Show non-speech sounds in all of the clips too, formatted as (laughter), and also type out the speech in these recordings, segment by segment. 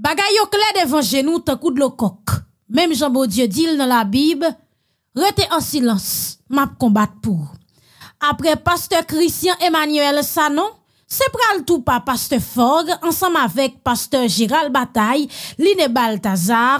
Bagay yo clé devant genou t'en coup de le coq. Même Jean baudieu dit dans la Bible, restez en silence, m'a combat pour. Après pasteur Christian Emmanuel Sanon, c'est pral tout par pasteur Fogg ensemble avec pasteur Gérald Bataille, Line Baltazar,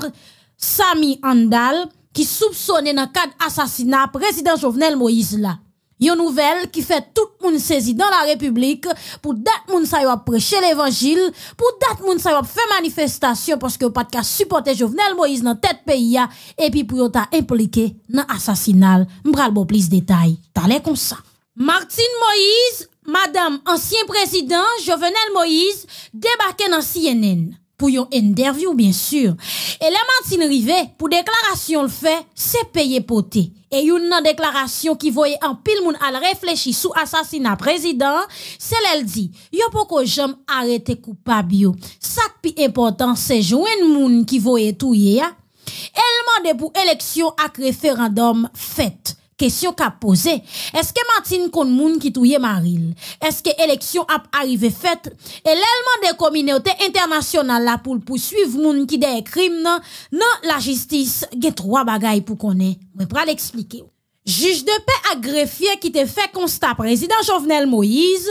Sami Andal qui soupçonne dans cadre assassinat président Jovenel Moïse là. Yon nouvelle qui fait tout moun monde saisi dans la République pour dat moun sa yo prêcher l'évangile, pour dat moun sa yop faire manifestation parce que pas de cas supporter Jovenel Moïse dans tête pays et puis pour ta impliqué dans assassinat. M'bral bon plus détail. T'allais comme ça. Martine Moïse, madame ancien président Jovenel Moïse, débarqué dans CNN pour yon interview bien sûr. Et la Martine Rivet pour déclaration le fait, c'est payé poté. Et une déclaration qui voyait en pile moun al réfléchir sous assassinat président, celle elle dit, yo poko jam arrêté coupable yo. Sak pi important, c'est joindre moun qui voyait tout Elle demande pour élection ak référendum fait question qu'a posé. Est-ce que Martine kon qui touye Maril? Est-ce que élection a arrivé faite? Et l'élément des communautés internationales là pour poursuivre moun qui des crimes non? Non la justice, gen trois bagailles pour ait. Je vais l'expliquer. Juge de paix a qui te fait constat président Jovenel Moïse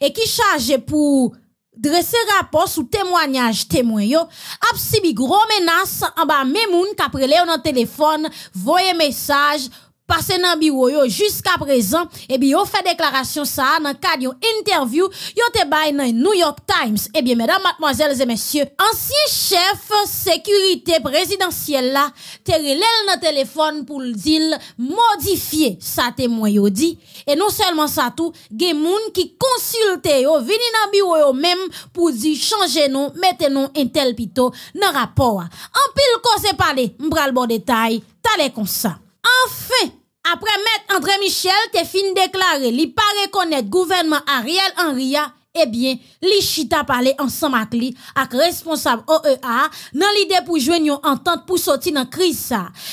et qui chargé pour Dresser rapport sous témoignage témoin yo ap gros menace en bas même moun kaprele au téléphone voyer message passé dans bureau jusqu'à présent et eh bien yon fait déclaration ça dans cadre d'une interview yo te bay dans New York Times et eh bien mesdames mademoiselles et messieurs ancien chef sécurité présidentielle là te téléphone pour dire modifier sa témoignage. dit et non seulement ça tout des moun qui consulte yo vini dans bureau yo même pour dire changer nous mettez nous un tel pito dans rapport en pile cause parler m'pral bon détail t'as comme ça enfin après Maître André Michel, te fin déclaré, li pas reconnaître gouvernement Ariel Henri. eh bien, li chita parler ensemble avec li, responsable OEA, dans l'idée pour joindre une entente pour sortir dans crise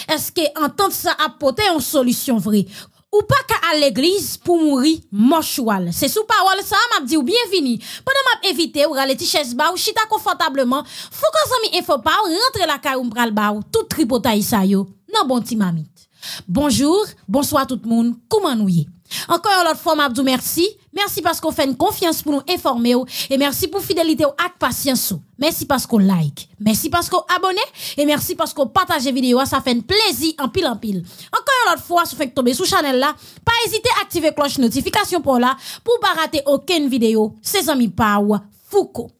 Est-ce que entente ça apporte une solution vraie? Ou pas ka à l'église pour mourir, mochoual. C'est sou parole sa, m'a dit ou bienvenue. pendant m'a évité ou rale ti ba ou chita konfortablement, fou qu'on zami info pa ou rentre la ka ou mbral ba ou tout tripota sa yo nan bon ti Bonjour, bonsoir tout le monde, comment nous y Encore une fois, Mabdou, merci. Merci parce qu'on fait une confiance pour nous informer et merci pour fidélité et patience. Merci parce qu'on like, merci parce qu'on abonne et merci parce qu'on partage vidéo, ça fait un plaisir en pile en pile. Encore une fois, si vous faites tomber sur channel là, pas hésiter à activer cloche notification pour là pour pas rater aucune vidéo. C'est amis Pau Foucault.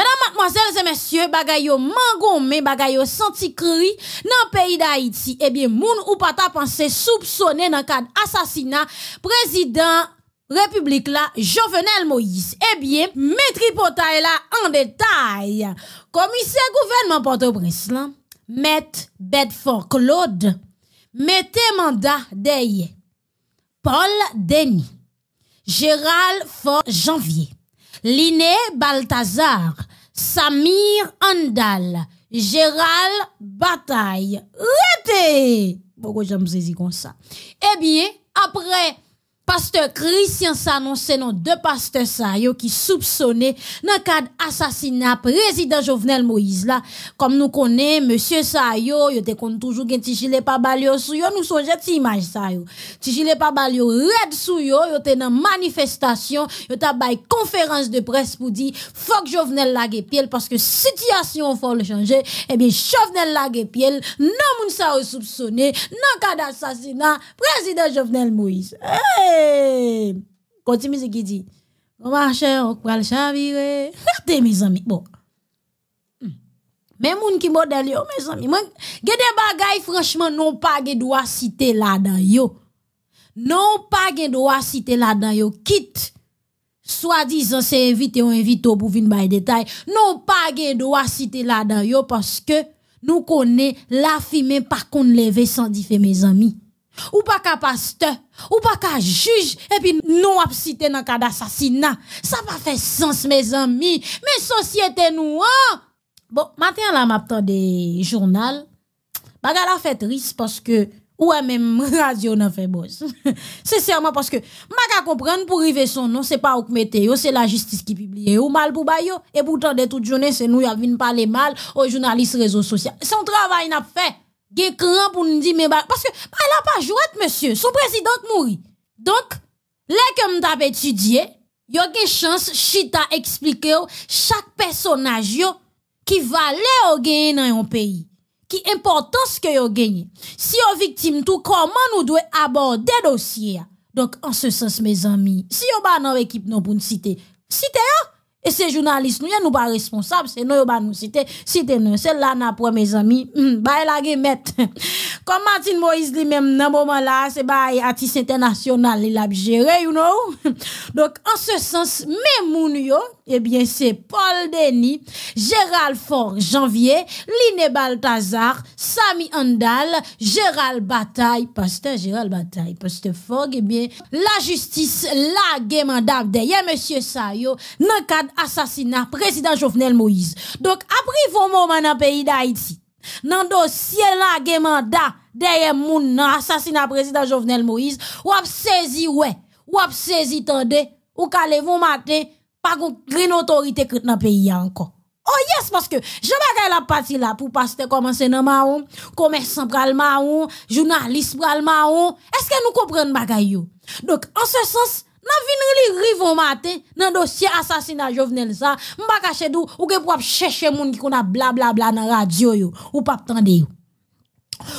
Mesdames, mademoiselles et messieurs, bagayo mango mangomé, bagayo senti cri le pays d'Haïti. Eh bien, moun ou pata pensé soupçonné le cadre assassinat président République là, Jovenel Moïse. Eh bien, maître potay là en détail. Commissaire gouvernement Port-au-Prince là, Bedford Claude, mettez mandat d'eye. Paul Denis, Gérald Fort Janvier. Liné Baltazar, Samir Andal, Gérald Bataille. Rete! Pourquoi j'aime saisi comme ça? Eh bien, après Pasteur Christian se non deux pasteurs Sayo qui soupçonnés dans le cadre assassinat président Jovenel Moïse là comme nous connaissons, monsieur Sayo, il était toujours gen ti gilet pas balio sou nous songe ti image sa yo gilet pas balio red sou yo yo te dans manifestation était ta une conférence de presse pour dire faut que Jovenel lague parce que situation faut le changer eh bien Jovenel lague pied non moun ça soupçonné dans cadre assassinat président Jovenel Moïse eh! continuez Continue ce qui dit. On on (laughs) mes amis. Bon. Hmm. même moun ki yo, mes amis non pas ge la dan yo. Non pas ge la dan yo, kit. soit disant se invite ou invite ou vin Non pa ge cite citer la dan yo, que nous connaît la fime par kon leve sans dire mes amis ou pas qu'un pasteur, ou pas qu'un juge, et puis non absité dans cas d'assassinat. Ça pas fait sens, mes amis. mes sociétés nous, hein? Bon, maintenant là, m'attend des journal. Baga la fait triste parce que, ou même (laughs) radio n'a fait c'est (laughs) Sincèrement, parce que, ma comprendre pour arriver son nom, c'est pas ou que c'est la justice qui publie, ou mal pour et pourtant de toute journée, c'est nous, y a parler mal aux journalistes réseaux sociaux. Son travail n'a fait gen grand pour nous dire mais bah, parce que elle bah, a pas joué monsieur son président mouri donc là que m'ta étudié yo gen chance chita expliquer chaque personnage qui valait au gagner dans un pays qui importance que yo gagné si yo victime tout comment nous doit aborder dossier donc en ce sens mes amis si on ba dans équipe non pour nous citer citer hein? Et ces journalistes, nous, nous pas responsables, c'est nous, qui nous, cité, cité, nous, c'est là, n'a pas, mes amis, hmm, bah, (laughs) Comme Martin Moïse, lui-même, dans moment là, c'est bah, artiste international, il a géré, you know. (laughs) Donc, en ce sens, même, nous, nous, eh bien, c'est Paul Denis, Gérald Fort Janvier, Line Baltazar, Sami Andal, Gérald Bataille, Pasteur Gérald Bataille, Pasteur Fogg, eh bien, la justice la gemandab d'ailleurs, monsieur Sayo nan kad assassinat président Jovenel Moïse. Donc, après vos moments le pays pays d'Haïti, le dossier la assassinat président moun nan Jovenel Moïse, ou wap sezi ou ap saisi, tende, ou calez-vous matin. Pa kon kren otorite kret nan peyi anko. Oh yes, paske, jen bagay la pati la pou pas te komanse nan maon, komersan pral maon, jounalist pral maon, eske nou kopren bagay yo. Dok, an se sens, nan vinri li rivo maten, nan dosye asasina jovenel sa, mbaka chedou, ou gen pou ap cheshe moun ki kona bla bla bla nan radyo yo, ou pap tande yo.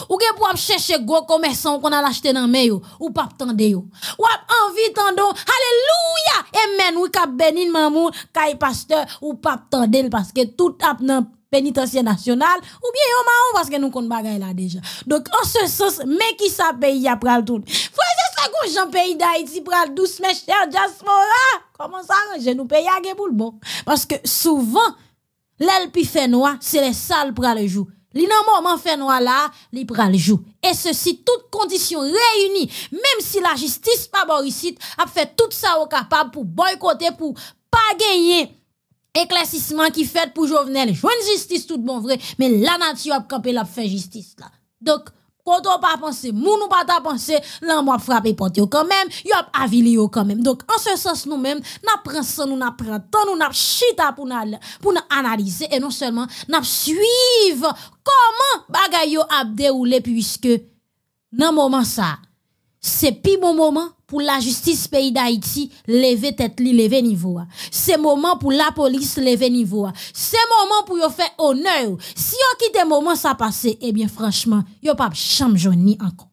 Ou gen pou ap chèche gros commerçant ou a al dans nan meyo, ou pas tende yo. Ou ap envie tandon, alléluia amen, ou kap benin Mamou, kay pasteur, ou pas tende parce que tout ap nan pénitentiaire national, ou bien yon maon, que nous kon bagay la déjà Donc, en ce sens, mais qui sa y a pral tout. Fwè sa kon jan pays d'Haïti pral douce, mes chèr diaspora, comment sa nous nou peyi a ge bon. Parce que souvent pi fè noir, c'est le sal pral le jour. Li nan moment fait noir là, li pral jou. Et ceci toutes conditions réunies, même si la justice pas Borisite a fait tout ça au capable pour boycotter pour pas gagner éclaircissement qui fait pour Jovenel. Joine justice tout bon vrai, mais la nature a campé la fait justice là. Donc on pas penser, nou pas ta penser, l'an moi frappé porte quand même, avili yo quand même. Donc, en ce sens, nous mêmes n'a ça, nous n'a prenons nous n'a chita pour nous pour analyser et non seulement, nous suivre comment bagay yo a déroulé puisque, dans moment ça, c'est pi bon moment pour la justice pays d'Haïti lever tête li lever niveau c'est moment pour la police lever niveau c'est moment pour yo faire honneur si qui quitte moment ça passer eh bien franchement yo pas ni encore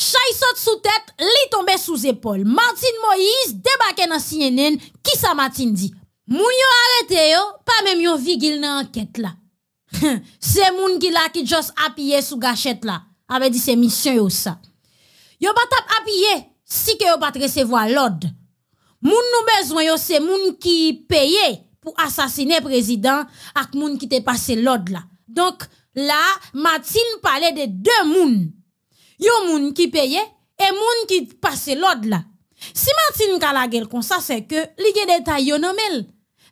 Chay saute sous tête, li tombe sous épaule. Martine Moïse débarqué dans CNN, qui ça Martine dit? Moun yo arrêté yo, pas même yo vigil dans enquête là. (laughs) c'est moun qui là qui juste appuyé sous gâchette là. Avait ah, ben, dit c'est mission yo ça. Yo pas tap appuyer si que yo pas recevoir l'ordre. Moun nou besoin yo c'est moun qui paye pour assassiner président ak moun qui te passé l'ordre là. Donc là, Martine parlait de deux moun. Yo moun qui paye et moun qui passé l'ordre là. Si Martine kalagel comme ça c'est que li gen détail yo nan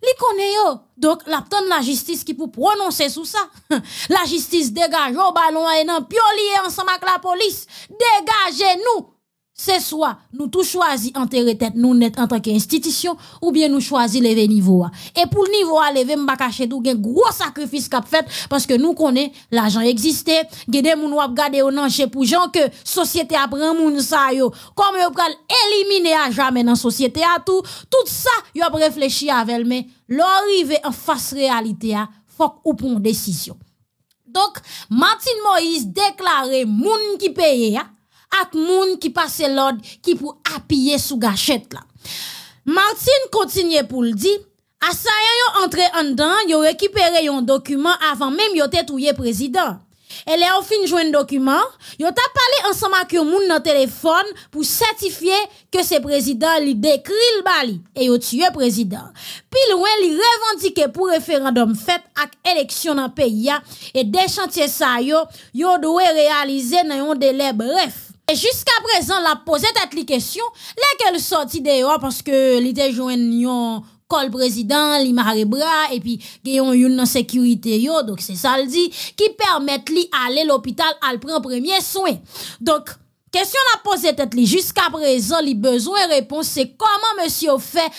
Li donc yo. Donc, l'attend la justice qui pour prononcer sous ça. (laughs) la justice dégage au ballon et non, piolier ensemble avec la police. Dégagez-nous c'est soit nous tout choisi enterrer tête nous net en tant qu'institution ou bien nous de lever niveau et pour le niveau à lever m'a cacher tout gros sacrifice qu'a fait parce que nous connaît l'argent existait gain des moun ou gade au nanche pour gens que société a pris moun sa yo comme il a éliminer à jamais dans société à tout tout ça il a réfléchi avec mais l'arrivée en face réalité faut ou une décision donc martin moïse déclaré moun qui paye ak passe l'ordre ki pou appuyer sous gâchette là. Martine continue pour le dire, assaillant yo entré en dedans, yo récupéré yon document avant même yo le président. Elle est enfin fin de un document, yo t'a parlé ensemble avec yon moun nan téléphone pour certifier que ces président li décrit le bali et yo tué président. Puis loin li revendique pour référendum fait avec élection dans pays et des chantiers saillants, yo, yo doit réaliser dans un délai bref. Et jusqu'à présent, la pose cette question questions, lesquelles des dehors parce que l'été ont col président, li bras et puis ont une sécurité yo, donc c'est ça le dit, qui permettent li aller l'hôpital à prendre premier soin. Donc, Question la poser tête li jusqu'à présent li besoin réponse c'est comment monsieur fait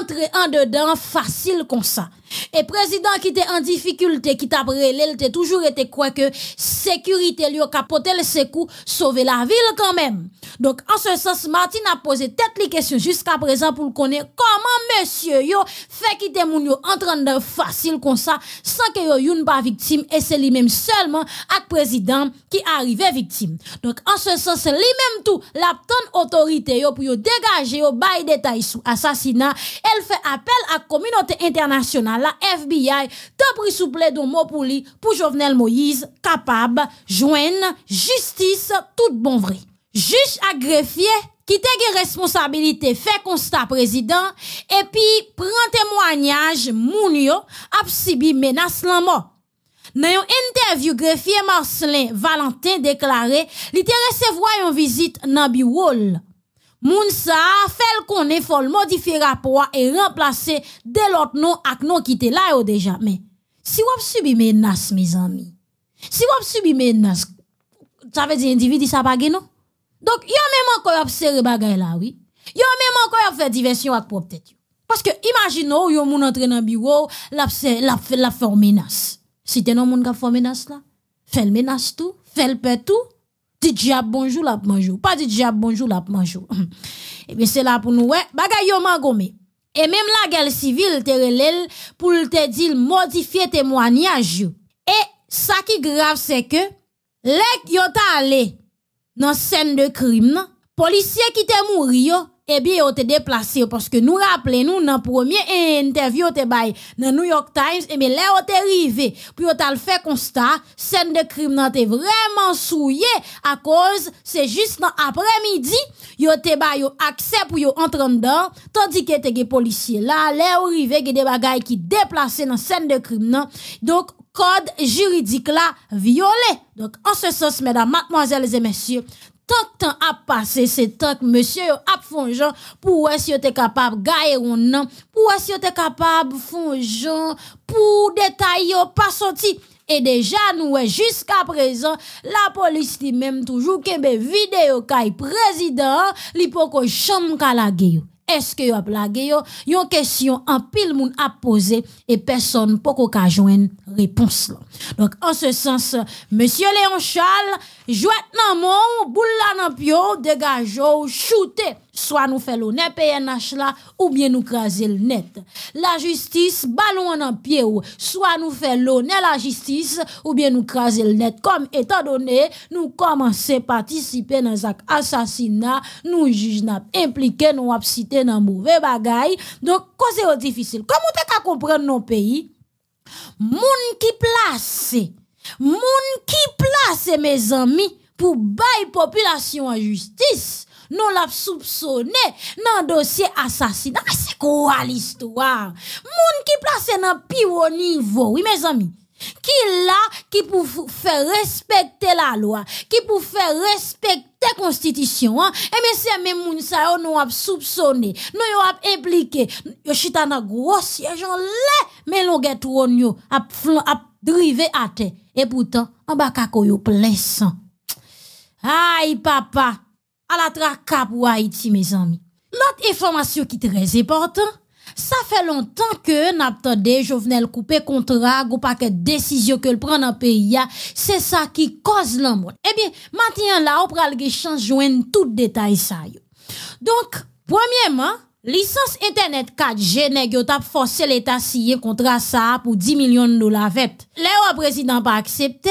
entrer en dedans facile comme ça. Et président qui était en difficulté qui t'a relé, il toujours été quoi que sécurité lui capoté le secours sauver la ville quand même. Donc, en ce sens, Martin a posé tête les questions jusqu'à présent pour le connaître comment monsieur yo fait quitter moun yo en train de facile comme ça, sans que yo yon pas victime, et c'est lui-même seulement à président qui arrivait victime. Donc, en ce sens, lui-même tout, la autorité yo pour dégager yo bail détail sous assassinat, elle fait appel à communauté internationale, la FBI, de pris souple de mot pour lui, pour Jovenel Moïse, capable, joindre justice, tout bon vrai juge à greffier qui te responsabilités, responsabilité fait constat président et puis prend témoignage moun yo subi menace la mort dans une interview, greffier Marcelin Valentin déclaré, li te recevoir une visite dans bureau. Moun sa fait qu'on faut modifier rapport et remplacer de l'autre nom ak non qui te là déjà. Mais si vous subi menace, mes amis, si vous subi menace, ça veut dire individu ça pas non? Donc, yon même encore observer bagay là, oui. Yon même encore à fait diversion avec propre tête. Parce que, imaginons, yon moun entre dans bureau, la fait la menace. Si t'es non moun ka fait menace là, fait menace tout, fait le peur tout, dit diable bonjour la bonjour. Pas dit diable bonjour la bonjour. (laughs) Et eh bien, c'est là pour nous, ouais, bagay yon mangome. Et même la guerre civile te relèle, pour te dire modifier témoignage. Et ça qui grave, c'est que, lek yon ta allé, dans scène de crime, policier qui t'ont mouru, eh bien, ont été déplacé... Parce que nous rappelons, nous, dans premier interview, te bail, dans New York Times, eh bien, là, ont arrivé. Puis, ont le fait constat, scène de crime, non? vraiment souillé... à cause, c'est juste dans après-midi, yo te bail, accès pour yo entrer dedans, tandis que te policiers là, là, arrivé, des bagailles qui déplacés dans scène de crime, non. Donc, code juridique là violé. Donc, en ce sens, mesdames, mademoiselles et messieurs, tant temps a passé, c'est tant que monsieur a fonjon pour est si capable capable gagner ou non, pour est si capable pour détailler pas sorti. Et déjà, nous, jusqu'à présent, la police lui-même toujours qu'elle ben, vidéo le président, la chambre est que yo a blagué? yo, yon question en pile moun à posé et personne poko ka ait une réponse. Donc, en ce sens, monsieur Léon Charles, jouet nan mon, boule la nan dégage ou choute, soit nous faisons l'honneur PNH là, ou bien nous craser le net. La justice, ballon en pied, soit nous faisons l'honneur la justice, ou bien nous craser le net. Comme étant donné, nous commençons à participer dans un assassinat, nous juge n'a impliqué, nous avons cité dans mauvais bagaille. Donc, c'est difficile. Comment tu compris comprendre nos pays? Moun qui place, moun qui place mes amis, pour bailler population en justice, nous soupçonné soupçonné dans dossier assassinat Mais ah, c'est quoi l'histoire. Moun qui place dans pi pire niveau oui mes amis Qui la qui pour faire respecter la Qui qui faire respecter la constitution hein et eh, mais c'est même moun sa yo nous a soupçonné nous yo a impliqué yo chita nan gros siège en lè mais longue trône yo a a drivé à terre et pourtant en bas kako yo plein sang aïe papa à la traque pour Haïti, mes amis. L'autre information qui est très importante, ça fait longtemps que n'attendait Jovenel coupé contrat ou paquet décision que le prend dans le pays hein. c'est ça qui cause monde. Eh bien, maintenant là, on le chance joindre tout détail ça Donc, premièrement, licence internet 4G nèg yo forcé l'état signer contrat ça pour 10 millions de dollars vert. Le président pas accepté.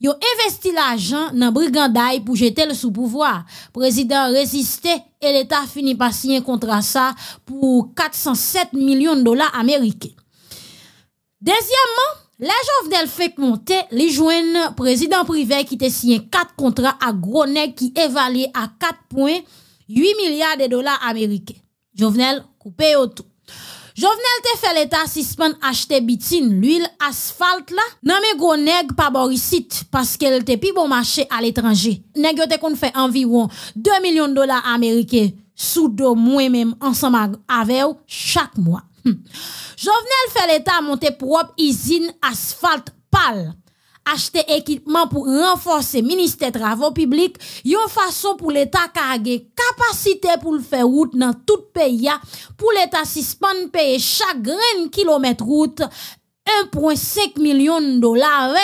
Yo investi l'argent dans brigandaille pour jeter le sous pouvoir. Président résisté et l'État finit par signer contrat ça pour 407 millions de dollars américains. Deuxièmement, les Jovenel fait monter les jeunes président privé qui te signé quatre contrats à gros qui évaluent à 4.8 milliards de dollars américains. Jovenel coupé au tout. Jovenel te fait l'état pas acheter bitine, l'huile asphalte là. Non mais gros nèg pas boricite parce qu'elle t'est plus bon marché à l'étranger. Nèg te qu'on fait environ 2 millions de dollars américains sous deux moins même ensemble avec chaque mois. Hm. Jovenel fait l'état monter propre usine asphalte pâle acheter équipement pour renforcer ministère travaux publics, une façon pour l'État carguer capacité pour le faire route dans tout pays pour l'État suspendre payer chaque grain kilomètre route 1.5 million de dollars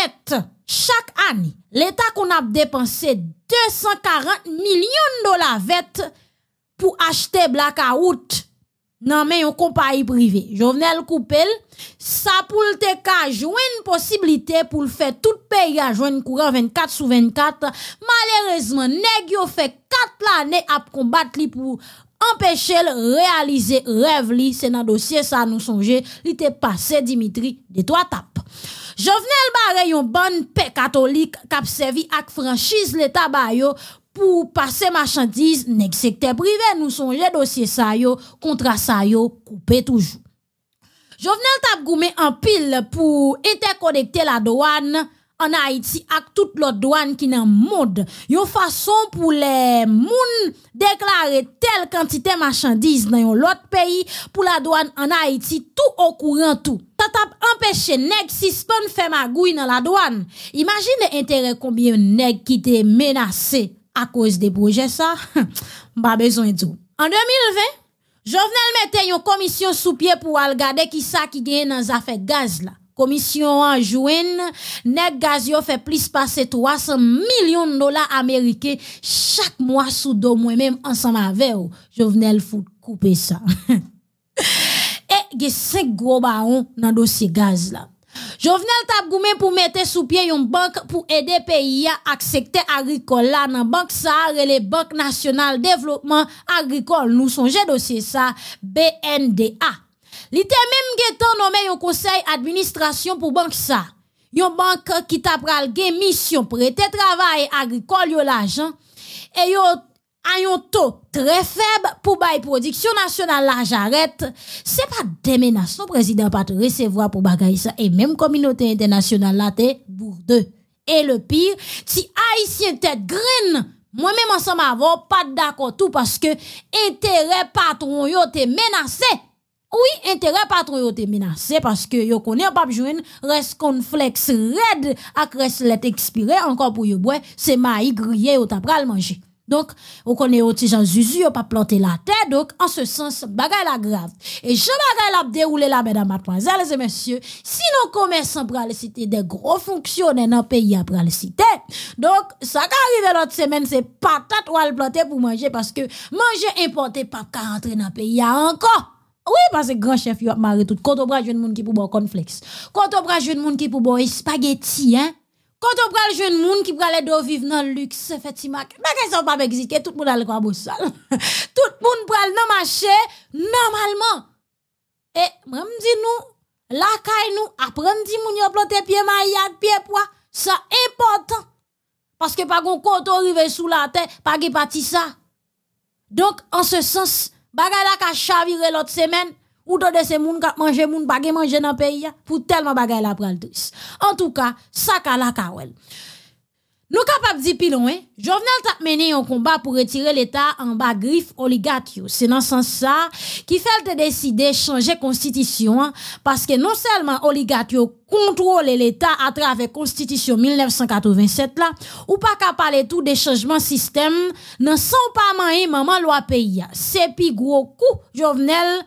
chaque année. L'État qu'on a dépensé 240 millions de dollars pour acheter route. Non, mais yon compagnie privée. Jovenel ça sa pou te une possibilité pour le faire tout pays à joindre courant 24 sur 24, Malheureusement, neg yo quatre 4 à à combattre li pour empêcher le réaliser rêve c'est dans dossier ça nous songe. il était passé Dimitri de trois tapes Jovenel Barre yon bonne paix catholique qui servi ak franchise l'état pour passer marchandises, nèg secteur privé, nous songe dossier ça yo, contrat ça yo, coupé toujours. Jovenel tap goumé en pile pour interconnecter la douane en Haïti avec toute l'autre douane qui nan monde. une façon pour les moun déclarer telle quantité marchandises dans l'autre pays pour la douane en Haïti tout au courant tout. Tatap empêcher nèg suspend fait magouille dans la douane. Imaginez intérêt combien nèg qui te menacé à cause des projets ça, (laughs) pas besoin de tout. En 2020, Jovenel mettait une commission sous pied pour regarder qui ça qui gagne dans affaires gaz là. Commission en juin, net gaz fait plus passer 300 millions de dollars américains chaque mois sous dos moi-même ensemble avec Jovenel fout couper ça. (laughs) Et il y a cinq gros barons dans dossier gaz là. Jovenel venais pour mettre sous pied une banque pour aider aider pays à accepter l'agriculture dans la nan bank sa banque Bank National Développement nous Nous BNDA. L'ité même mèm nommé un conseil d'administration pour banque ça. sa. Yon banque qui a pral gen mission prete travail travail yo l'argent à un taux très faible pour bail production nationale la j'arrête c'est pas des menaces non président pas recevoir pour bagaille ça et même communauté internationale là t'es bourdeux et le pire si haïtien tête green moi-même ensemble avant pas d'accord tout parce que intérêt patron yo menacé oui, intérêt patron yo menacé parce que yo connaît pas joine reste conflex red ak reste expiré encore pour yo bois c'est maï grillé au t'a pral manger donc, on connaît aussi Jean Zuzu, on pas planté la terre. Donc, en ce sens, bagaille la grave. Et je bagaille la déroulé là, mesdames, mademoiselles et messieurs. Si nos commerçants pral citer des gros fonctionnaires dans le pays le cité. Donc, ça qui arrive l'autre semaine, c'est patate ou à planter pour manger parce que manger importé pas qu'à rentrer dans le pays encore. Oui, parce que grand chef, il a marre tout. Quand on prend jeune monde qui pour bon conflex, Quand on prend jeune monde qui pour bon spaghetti, hein. Quand on prend le jeune monde qui prend les deux vivre dans le luxe, fait, mal, mais qu'est-ce qu'on pas exister, tout le monde a le quoi beau (laughs) tout le monde prend le marché normalement. Et, moi, me dis nous, la caille nous, apprenons dis, nous, yo planter pied maillard, pied poids, C'est important. Parce que pas qu'on compte arrive sous la terre, pas qui parti ça. Donc, en ce sens, bagala ka chavire l'autre semaine, ou de ces moun qui manje moun bagay dans pays pour tellement bagay la pral En tout cas, ça ka la kawel. Nous capables de dire Jovenel t'a mené un combat pour retirer l'État en bas griffe Oligatio. C'est dans ce sens ça qui fait décider de changer constitution hein, parce que non seulement Oligatio contrôle l'État à travers constitution 1987 là, ou pas qu'à parler tout des changements système, ne sont pas main maman loi pays. C'est plus gros coup, Jovenel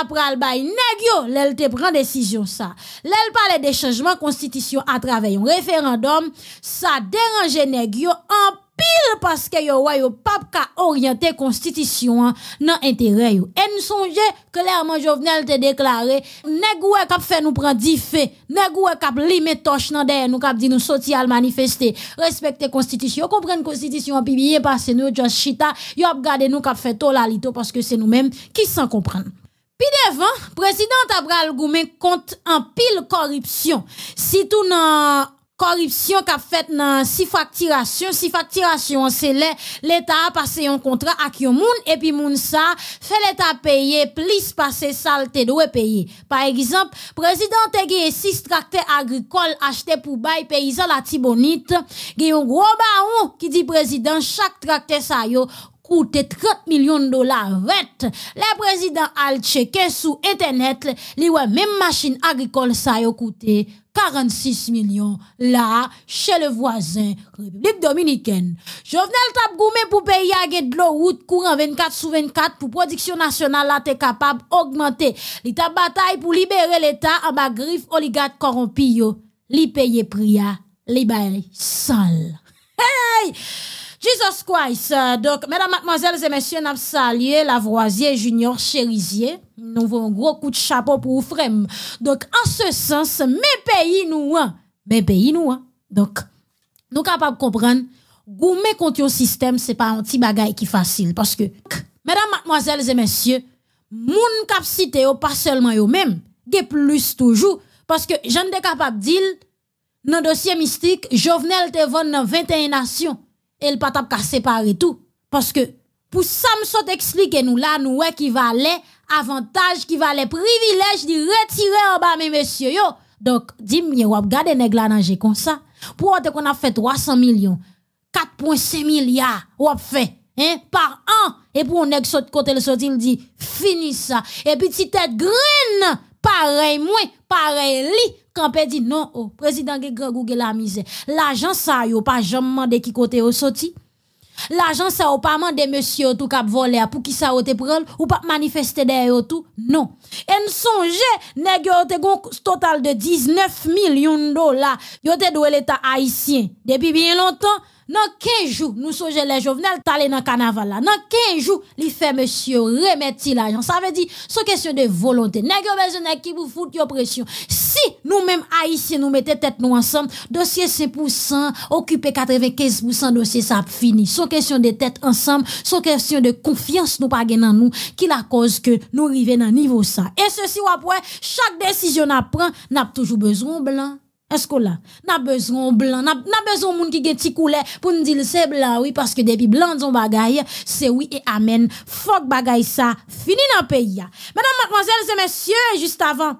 après le bail Négio, l'elle te prend décision ça l'elle parle des changements constitution à travers un référendum ça dérange Négio en pile parce que yo wa yo pap ka orienter constitution nan intérêt yo et nous songe clairement Jovenel te déclaré nèg a k'ap fait nous prendre dix faits nèg k'ap limé nan derrière nous k'ap dit nous sorti al manifester respecter constitution comprendre constitution pibiye parce que nous just chita yo ap gardé nous k'ap fait tolalito parce que c'est nous mêmes qui s'en comprennent. Pi président président Abral Goumen kont pile corruption. corruption, tout' nan corruption qu'a fait nan si facturations, si faktirasyon l'État le a passé un contrat ak yon moun, puis, moun sa, fait l'État payer plus plus ça te do paye. Par exemple, président te gagné 6 tracteurs agricoles achetés pour bail paysan la Tibonite. un gros baron qui ki président chaque chaque ça sa yo, koute 30 millions de dollars. Le président al sous sou internet li wè même machine ça sa yo 46 millions là chez le voisin République Dominicaine. Jovenel tap pour payer à de l'eau. route courant 24 sous 24 pour production nationale. la te capable d'augmenter Li tap pour libérer l'État l'État an griffe oligarque corrompu. yo. Li payer priya, li bailles sale. Hey! Jesus Christ. Euh, donc, mesdames, mademoiselles et messieurs, nous salué Lavoisier Junior Chérisier. Nous voulons un gros coup de chapeau pour vous, Donc, en ce sens, mes pays nous, hein, mes pays nous, hein. donc, nous capables de comprendre, goumer contre un système, c'est pas un petit bagaille qui est facile. Parce que, mesdames, mademoiselles et messieurs, moun cap cité pas seulement eux même, des plus toujours. Parce que, j'en suis capable de dire, dans le dossier mystique, Jovenel te vend dans 21 nations elle patap tap ka séparer tout parce que pour Samson expliquer nous là nous ouais qui valait avantage qui valait privilège de retirer en bas mes messieurs donc dis moi ou garder nègres là comme ça pour qu'on a fait 300 millions 4.5 milliards ou fait hein par an et pour on nèg saute côté le sorti il dit fini ça et puis si tête green pareil moins, pareil li, quand dit non, oh, président ge grand la misère. L'agence, ça yo pas jamais demandé qui côté au sorti. L'argent ça yo pas mandé monsieur tout cap voler pour qui ça ou te prendre ou pas manifester derrière tout. Non. Et songe nèg yo te gon total de 19 millions de dollars. Yo te doit l'état haïtien depuis bien longtemps. Dans 15 jours, nous sommes les jovenels, t'allez dans le carnaval. Dans 15 jours, les fait monsieur remettre l'argent. Ça veut dire, c'est question de volonté. N'est-ce pas besoin qui vous fout de pression? Si nous-mêmes, haïtiens, nous mettons tête nous ensemble, dossier 5%, occuper 95% de dossier, ça fini. une question de tête ensemble, une question de confiance, nous pas dans nous, qui la cause que nous arrivons dans niveau ça. Et ceci, ou après, chaque décision n'a prend, n'a toujours besoin blanc. Est-ce que là, n'a besoin blanc, n'a a besoin de monde qui a des pour nous dire c'est blanc, oui, parce que depuis blanc, on bagaille, c'est oui et amen. Fuck bagaille ça, fini dans le pays. Mesdames, mademoiselles et messieurs, juste avant,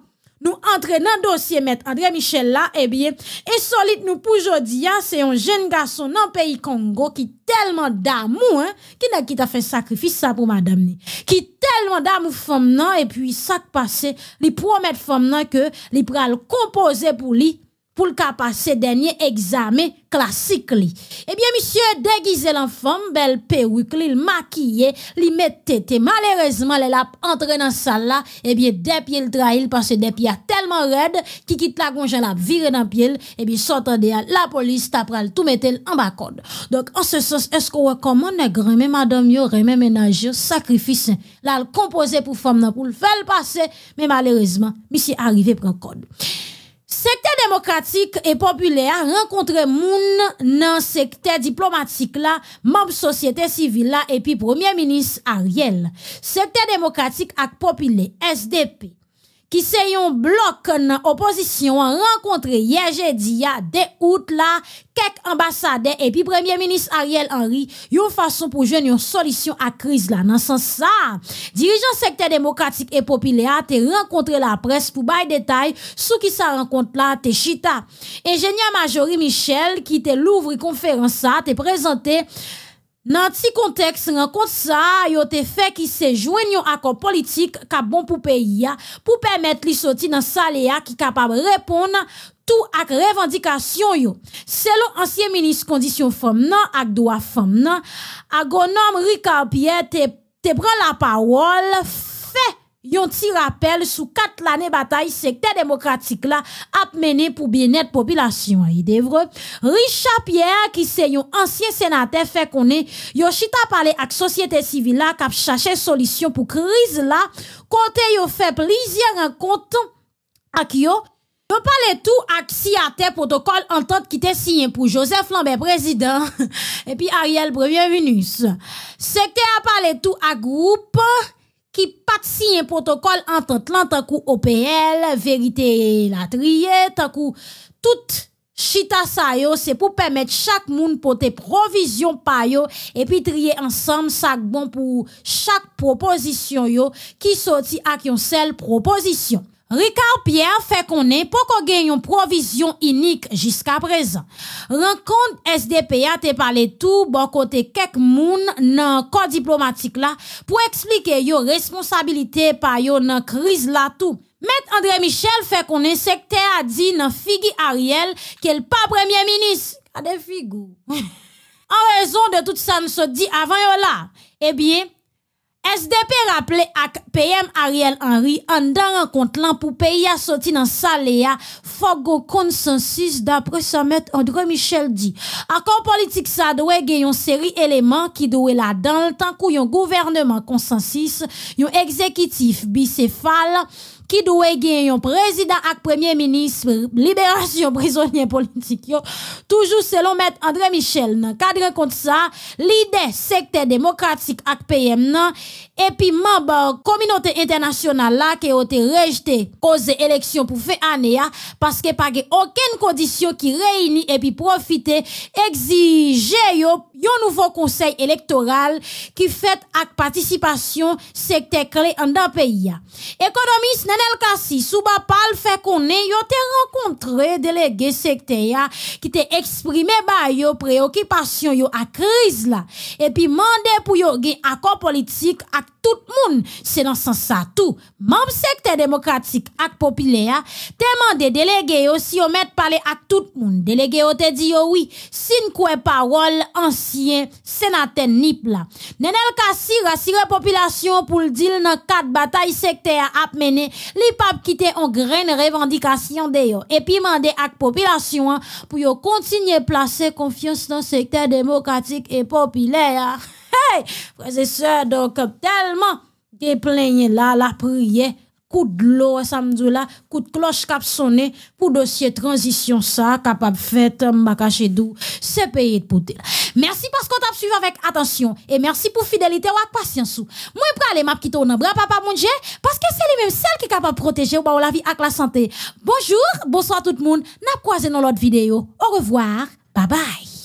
nous entrons dans le dossier, maître André Michel là, eh bien, et solide nous pour dire, c'est un jeune garçon dans le pays Congo qui tellement d'amour, hein, qui n'a quitté à faire sacrifice ça pour madame, qui tellement d'amour femme, non, et puis ça qui passe, lui promet femme, non, que lui pral composer pour lui, pour le cas passer dernier examen classique li. Eh bien, monsieur déguisé l'enfant, belle perruque li, maquillé, li mette Malheureusement, elle lap entré dans salle là, eh bien, des pieds le trahil parce que des pieds tellement raide qui quitte la à la viré dans pied, eh bien, sortant de la police tapral tout mette en bas code. Donc, en ce sens, est-ce qu'on comment madame yo, même un sacrifice, là, le composé pour femme pour le faire passer, mais malheureusement, monsieur arrivé prend code. Secteur démocratique et populaire rencontre moun nan secteur diplomatique là, membre société civile là et puis premier ministre Ariel. Secteur démocratique et populaire SDP qui se yon bloc nan à rencontré jeudi à à deux de quelques la kek et Premier Ministre Ariel Henry yon façon pour jeunes une solution à crise là. dans sens sens, Dirigeant secteur démocratique et populaire, a te rencontré la presse pour bail détail sous qui sa rencontre là. te chita. Ingénieur majori Michel qui te conférence ça te présenté, dans ce contexte, rencontre ça, a fait qu'il se joigne un accord politique qui bon pour le pays, pour permettre lui sortir dans le qui est capable de répondre tout toutes les revendications. Selon ancien ministre Condition Femme et droit Femme, agronome Ricard Pierre te, te prend la parole yon ti rappel sous quatre l'année bataille secteur démocratique là a mené pour bien-être population. Idevre, Richard Pierre, qui c'est un ancien sénateur, fait qu'on est, Yoshita parlé avec société civile là, cap chercher solution pour crise là, côté au fait plusieurs rencontres avec yon, Yo tout tou tout si ate protocole entente qui était signé pour Joseph Lambert président. (laughs) Et puis Ariel premier Venus. c'était a parlé tout à groupe qui pat un protocole entente lan coup OPL, vérité la trier, coup tout chita sa yo, c'est pour permettre chaque moun porter provision pa yo, puis trier ensemble sac bon pour chaque proposition yo, sorti soti ak yon seule proposition. Ricard Pierre fait qu'on est, pour qu'on gagne une provision unique jusqu'à présent, rencontre SDPA te parlé tout, bon côté quelques moun nan corps diplomatique là pour expliquer yo responsabilité pa yo nan crise là-tout. Maître André Michel qu'on est sectaire a dit nan figi Ariel qu'elle pas Premier ministre a des figues. (laughs) En raison de tout ça, on se dit avant là. eh bien... SDP rappelé à PM Ariel Henry en rencontre rencontre lan pou sorti a dans sale fogo Consensus d'après sa maître Michel di. doit politique une série d'éléments qui doivent être là-dedans tant qu'il y a un gouvernement consensus, un exécutif bicéphale, qui doit gagner, président premier ministre, libération prisonnier politique, toujours selon M. André Michel nan cadre kont ça, leader secteur démocratique, et PM nan, communauté internationale, qui qui la été yo cause rejte élections pour pou fe parce que pas pa gen aucune condition qui réunit puis profite, exige yo un nouveau conseil électoral qui fait avec participation secteur clé en pays. Économiste Nenel Kassi, Soubapal fait qu'on est, yon te rencontré délégué secteur qui te exprimé ba préoccupations préoccupation yo à crise là. Et puis mandé pour yon gen accord politique ak tout le monde. C'est dans ce sens ça, tout. Même secteur démocratique et populaire, demandez déléguer aussi au mettre parler à tout le monde. déléguer au te dit oui, si une parole ancien sénateur nipla. là. Nenel Kassi rassure la population pour le deal quatre batailles secteur à mener. Les papes quitter en graine revendication d'ailleurs. Et puis mandé à population hein, pour continuer à placer confiance dans secteur démocratique et populaire. Hey, frère et donc tellement de là, la prière, coup de l'eau samedi là, coup de cloche cap sonné pour dossier transition ça, capable ma m'bakache dou, c'est payé de potel. Merci parce qu'on t'a suivi avec attention et merci pour fidélité ou patience. Moi pralé m'a quitté on bras papa dieu, parce que c'est lui même celle qui est capable de protéger bah, ou la vie avec la santé. Bonjour, bonsoir tout le monde. N'a croisé dans l'autre vidéo. Au revoir. Bye bye.